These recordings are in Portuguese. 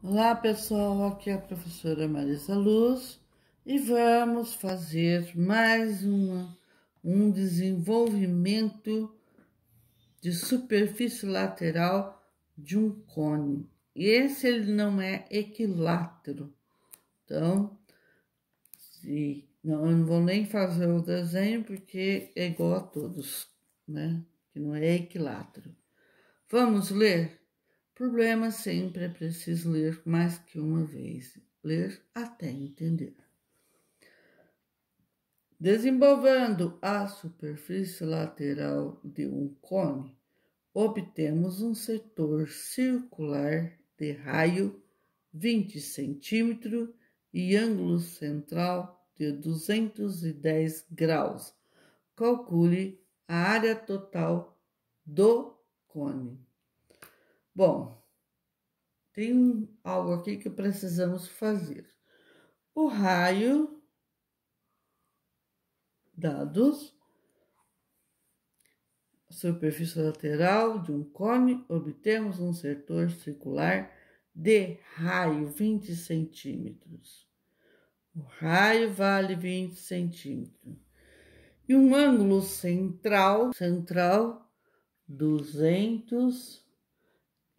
Olá pessoal, aqui é a professora Marisa Luz e vamos fazer mais uma, um desenvolvimento de superfície lateral de um cone. Esse ele não é equilátero, então se, não, eu não vou nem fazer o desenho porque é igual a todos, né? Que não é equilátero. Vamos ler? Problema sempre é preciso ler mais que uma vez, ler até entender. Desenvolvendo a superfície lateral de um cone, obtemos um setor circular de raio 20 cm e ângulo central de 210 graus. Calcule a área total do cone. Bom, tem algo aqui que precisamos fazer. O raio, dados, superfície lateral de um cone, obtemos um setor circular de raio 20 centímetros. O raio vale 20 centímetros. E um ângulo central, central, 200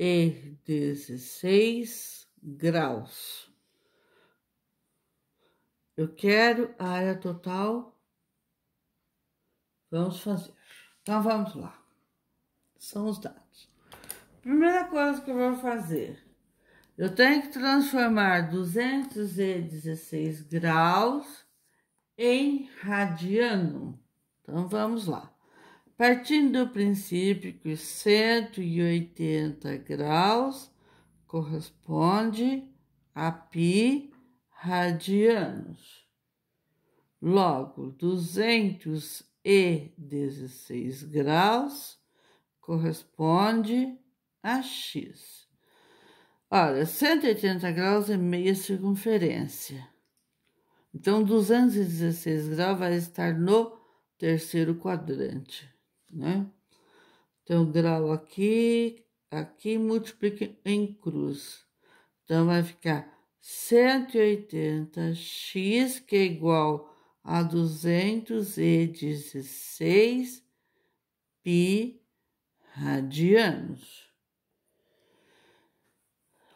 é e 16 graus. Eu quero a área total. Vamos fazer. Então vamos lá. São os dados. Primeira coisa que eu vou fazer, eu tenho que transformar 216 graus em radiano. Então vamos lá partindo do princípio que 180 graus corresponde a pi radianos. Logo, 216 graus corresponde a x. Olha, 180 graus é meia circunferência. Então, 216 graus vai estar no terceiro quadrante né? Então, grau aqui, aqui, multiplique em cruz. Então, vai ficar 180x, que é igual a 216 pi radianos.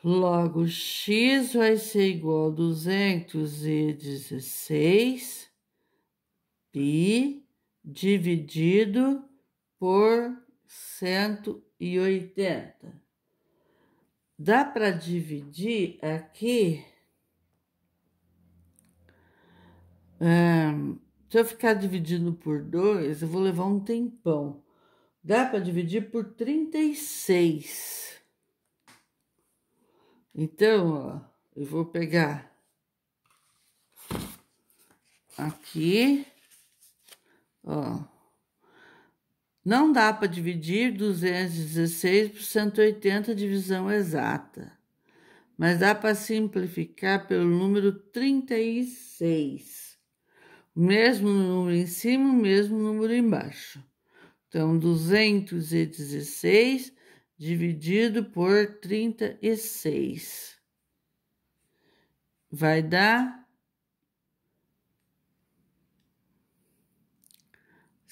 Logo, x vai ser igual a 216 pi dividido por 180. Dá para dividir aqui. se eu ficar dividindo por 2, eu vou levar um tempão. Dá para dividir por 36. Então, ó, eu vou pegar aqui, ó não dá para dividir 216 por 180 divisão exata, mas dá para simplificar pelo número 36. O mesmo número em cima, o mesmo número embaixo. Então, 216 dividido por 36 vai dar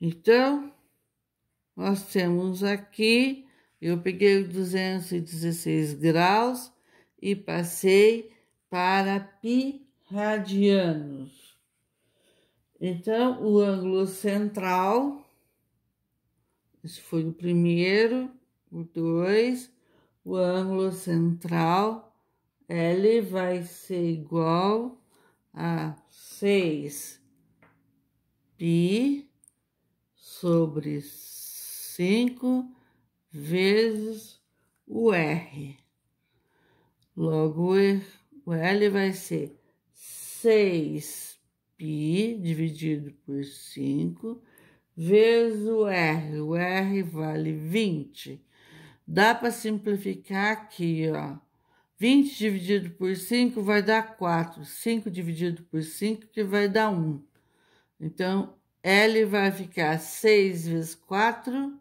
Então, nós temos aqui, eu peguei 216 graus e passei para pi radianos. Então, o ângulo central, esse foi o primeiro, o dois, o ângulo central, L vai ser igual a 6 pi sobre 5 vezes o R. Logo, o L vai ser 6 π dividido por 5 vezes o R. O R vale 20. Dá para simplificar aqui, ó. 20 dividido por 5 vai dar 4. 5 dividido por 5 que vai dar 1. Então, L vai ficar 6 vezes 4,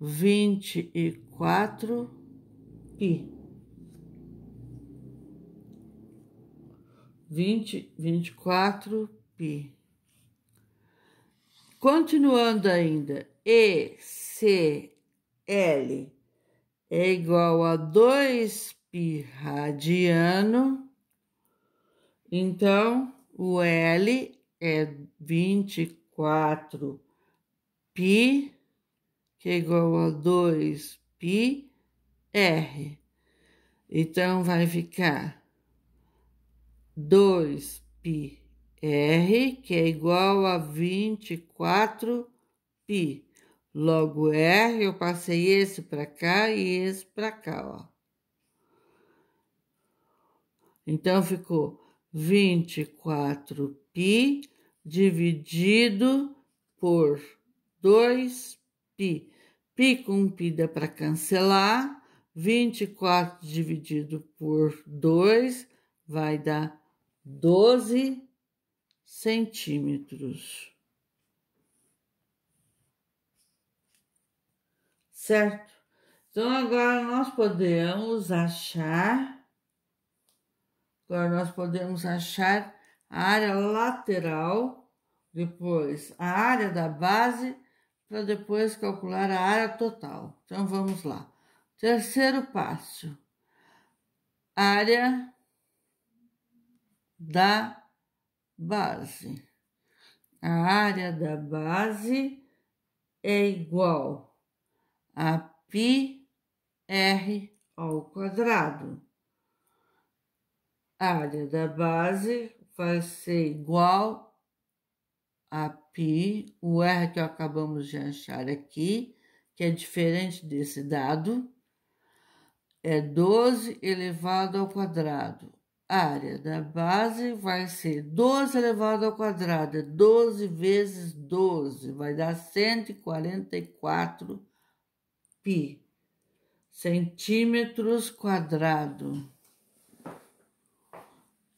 24 pi. 20, 24 pi. Continuando ainda, ECL é igual a 2 pi radiano. Então, o L é 24 4 pi que é igual a 2 pi r. Então, vai ficar 2 pi r, que é igual a 24 pi Logo, R, eu passei esse para cá e esse para cá, ó. Então, ficou 24 pi dividido por 2π. Pi com π dá para cancelar. 24 dividido por 2 vai dar 12 centímetros. Certo? Então, agora nós podemos achar. Agora nós podemos achar a área lateral, depois a área da base, para depois calcular a área total. Então, vamos lá. Terceiro passo, área da base. A área da base é igual a pi r ao quadrado. A área da base vai ser igual a π, o R que acabamos de achar aqui, que é diferente desse dado, é 12 elevado ao quadrado. A área da base vai ser 12 elevado ao quadrado, é 12 vezes 12, vai dar 144 π centímetros quadrados.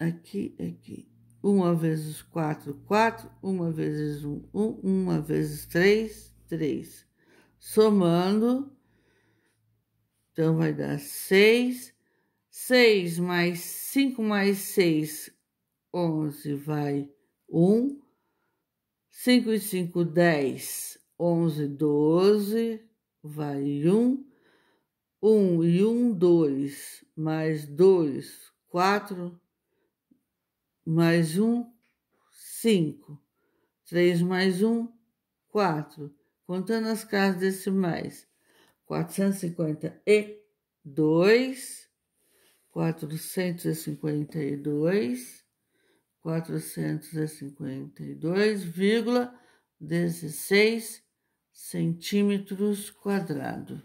aqui, aqui. Uma vezes quatro, quatro. Uma vezes um, um. Uma vezes três, três. Somando, então vai dar seis. Seis mais cinco mais seis, onze, vai um. Cinco e cinco, dez. Onze, doze, vai um. Um e um, dois. Mais dois, quatro mais um, cinco. Três mais um, quatro. Contando as casas decimais, quatrocentos e cinquenta e dois, quatrocentos e cinquenta e dois, quatrocentos e cinquenta e dois vírgula dezesseis centímetros quadrado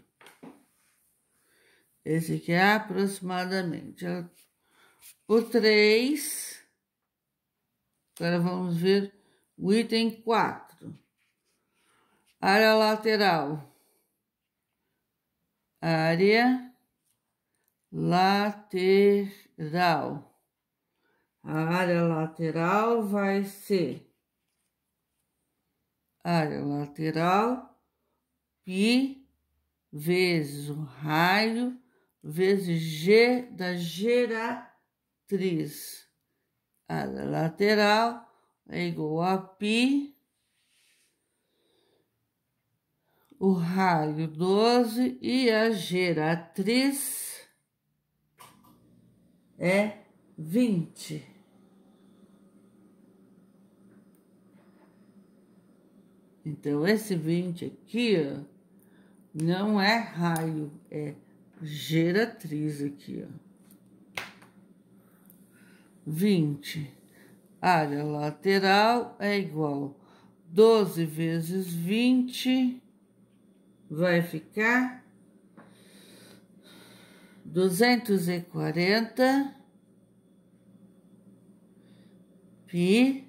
Esse que é aproximadamente. O três Agora vamos ver o item 4. Área lateral. Área lateral. A área lateral vai ser área lateral pi vezes o raio vezes G da geratriz a lateral é igual a π, o raio 12 e a geratriz é 20. Então, esse 20 aqui, ó, não é raio, é geratriz aqui, ó. 20. Área lateral é igual 12 vezes 20 vai ficar 240 pi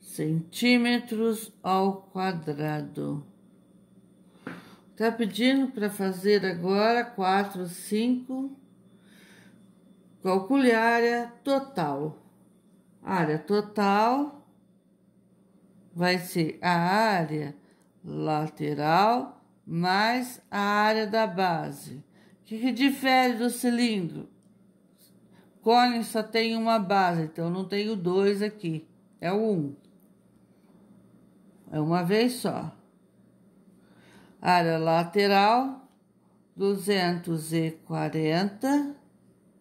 centímetros ao quadrado. Tá pedindo para fazer agora 4, 5 Calcule a área total. A área total vai ser a área lateral mais a área da base. O que, que difere do cilindro? Cone só tem uma base, então não tenho dois aqui. É o um. É uma vez só. Área lateral, 240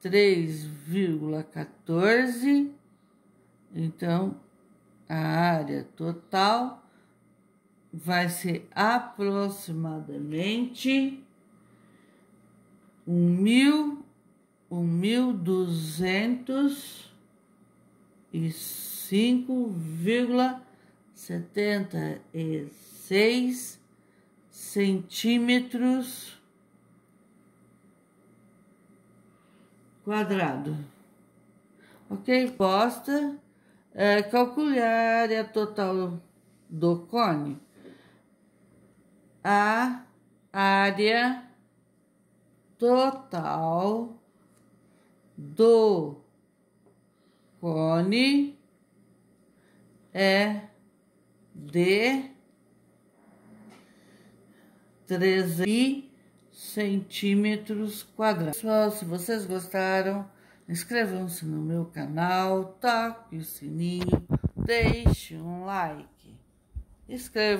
três vírgula 3,14. Então, a área total vai ser aproximadamente um mil, um mil duzentos e cinco vírgula setenta e seis centímetros quadrado. Ok? Posta é, calcular a área total do cone. A área total do cone é de trezentos centímetros quadrados. Pessoal, se vocês gostaram, inscrevam-se no meu canal, toque o sininho, deixe um like, inscrevam